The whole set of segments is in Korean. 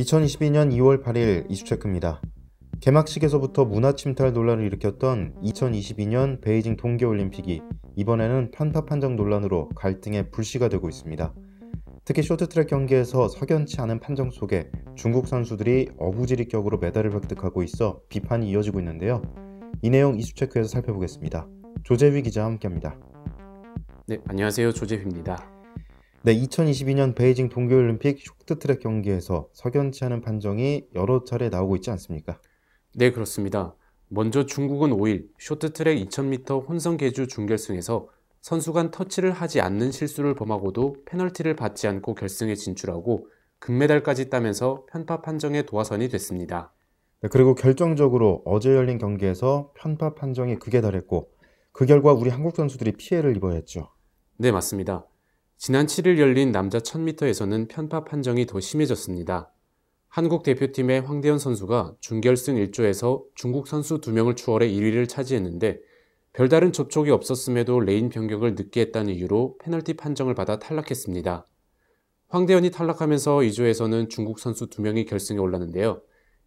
2022년 2월 8일 이슈체크입니다. 개막식에서부터 문화 침탈 논란을 일으켰던 2022년 베이징 동계올림픽이 이번에는 판타 판정 논란으로 갈등의 불씨가 되고 있습니다. 특히 쇼트트랙 경기에서 석연치 않은 판정 속에 중국 선수들이 어부지리격으로 메달을 획득하고 있어 비판이 이어지고 있는데요. 이 내용 이슈체크에서 살펴보겠습니다. 조재휘 기자와 함께합니다. 네, 안녕하세요. 조재휘입니다. 네, 2022년 베이징 동계올림픽 쇼트트랙 경기에서 석연치 않은 판정이 여러 차례 나오고 있지 않습니까? 네, 그렇습니다. 먼저 중국은 5일 쇼트트랙 2000m 혼성 계주 준결승에서 선수 간 터치를 하지 않는 실수를 범하고도 페널티를 받지 않고 결승에 진출하고 금메달까지 따면서 편파 판정의 도화선이 됐습니다. 네, 그리고 결정적으로 어제 열린 경기에서 편파 판정이 극에 달했고 그 결과 우리 한국 선수들이 피해를 입어야 했죠. 네, 맞습니다. 지난 7일 열린 남자 1000m에서는 편파 판정이 더 심해졌습니다. 한국 대표팀의 황대현 선수가 준결승 1조에서 중국 선수 2명을 추월해 1위를 차지했는데 별다른 접촉이 없었음에도 레인 변경을 늦게 했다는 이유로 페널티 판정을 받아 탈락했습니다. 황대현이 탈락하면서 2조에서는 중국 선수 2명이 결승에 올랐는데요.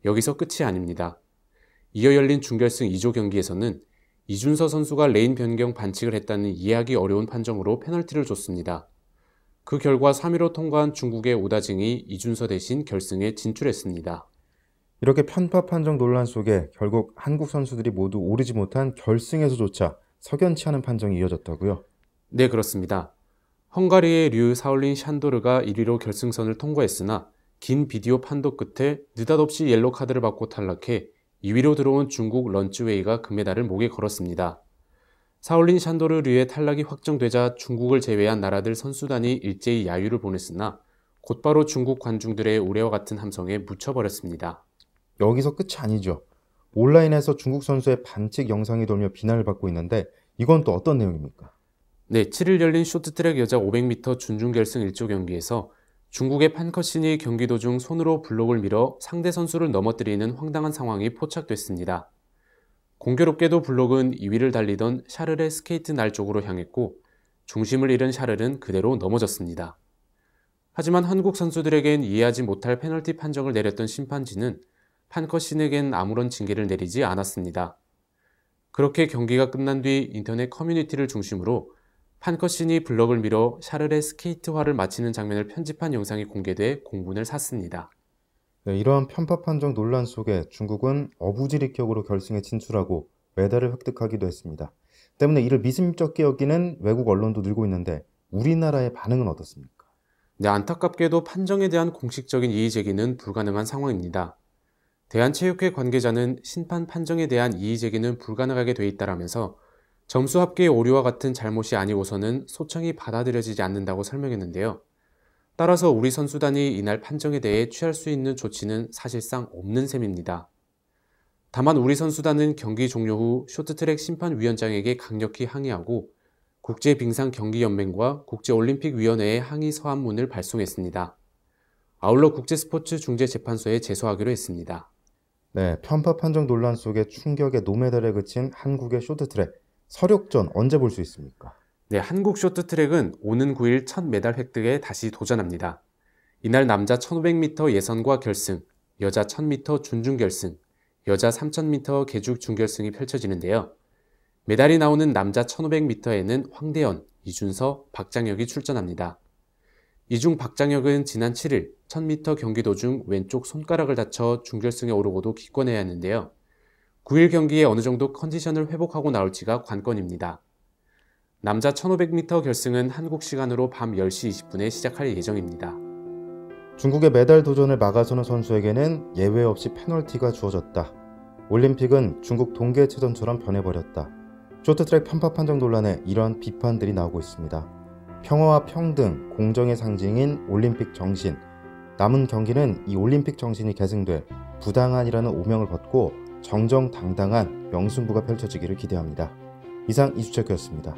여기서 끝이 아닙니다. 이어 열린 준결승 2조 경기에서는 이준서 선수가 레인 변경 반칙을 했다는 이해하기 어려운 판정으로 페널티를 줬습니다. 그 결과 3위로 통과한 중국의 오다징이 이준서 대신 결승에 진출했습니다. 이렇게 편파 판정 논란 속에 결국 한국 선수들이 모두 오르지 못한 결승에서조차 석연치 않은 판정이 이어졌다고요? 네, 그렇습니다. 헝가리의 류 사울린 샨도르가 1위로 결승선을 통과했으나 긴 비디오 판독 끝에 느닷없이 옐로 카드를 받고 탈락해 2위로 들어온 중국 런츠웨이가 금메달을 목에 걸었습니다. 사올린 샨도르류의 탈락이 확정되자 중국을 제외한 나라들 선수단이 일제히 야유를 보냈으나 곧바로 중국 관중들의 우려와 같은 함성에 묻혀버렸습니다. 여기서 끝이 아니죠. 온라인에서 중국 선수의 반칙 영상이 돌며 비난을 받고 있는데 이건 또 어떤 내용입니까? 네, 7일 열린 쇼트트랙 여자 500m 준중결승 1조 경기에서 중국의 판커신이 경기 도중 손으로 블록을 밀어 상대 선수를 넘어뜨리는 황당한 상황이 포착됐습니다. 공교롭게도 블록은 2위를 달리던 샤를의 스케이트 날 쪽으로 향했고 중심을 잃은 샤를은 그대로 넘어졌습니다. 하지만 한국 선수들에겐 이해하지 못할 페널티 판정을 내렸던 심판진은 판커 신에겐 아무런 징계를 내리지 않았습니다. 그렇게 경기가 끝난 뒤 인터넷 커뮤니티를 중심으로 판커 신이 블럭을 밀어 샤를의 스케이트화를 마치는 장면을 편집한 영상이 공개돼 공분을 샀습니다. 네, 이러한 편파 판정 논란 속에 중국은 어부지리격으로 결승에 진출하고 메달을 획득하기도 했습니다. 때문에 이를 미심쩍게 여기는 외국 언론도 늘고 있는데 우리나라의 반응은 어떻습니까? 네, 안타깝게도 판정에 대한 공식적인 이의 제기는 불가능한 상황입니다. 대한체육회 관계자는 심판 판정에 대한 이의 제기는 불가능하게 돼 있다라면서 점수 합계의 오류와 같은 잘못이 아니고서는 소청이 받아들여지지 않는다고 설명했는데요. 따라서 우리 선수단이 이날 판정에 대해 취할 수 있는 조치는 사실상 없는 셈입니다. 다만 우리 선수단은 경기 종료 후 쇼트트랙 심판위원장에게 강력히 항의하고 국제빙상경기연맹과 국제올림픽위원회에 항의 서한문을 발송했습니다. 아울러 국제스포츠 중재재판소에 제소하기로 했습니다. 네, 편파 판정 논란 속에 충격에 노메달에 그친 한국의 쇼트트랙 서력전 언제 볼 수 있습니까? 네, 한국 쇼트트랙은 오는 9일 첫 메달 획득에 다시 도전합니다. 이날 남자 1500m 예선과 결승, 여자 1000m 준중결승, 여자 3000m 개죽 중결승이 펼쳐지는데요. 메달이 나오는 남자 1500m에는 황대현, 이준서, 박장혁이 출전합니다. 이중 박장혁은 지난 7일 1000m 경기 도중 왼쪽 손가락을 다쳐 중결승에 오르고도 기권해야 했는데요 9일 경기에 어느 정도 컨디션을 회복하고 나올지가 관건입니다. 남자 1500m 결승은 한국 시간으로 밤 10시 20분에 시작할 예정입니다. 중국의 메달 도전을 막아서는 선수에게는 예외 없이 페널티가 주어졌다. 올림픽은 중국 동계체전처럼 변해버렸다. 쇼트트랙 편파 판정 논란에 이런 비판들이 나오고 있습니다. 평화와 평등, 공정의 상징인 올림픽 정신. 남은 경기는 이 올림픽 정신이 계승될 부당한이라는 오명을 벗고 정정당당한 명승부가 펼쳐지기를 기대합니다. 이상 이수철이었습니다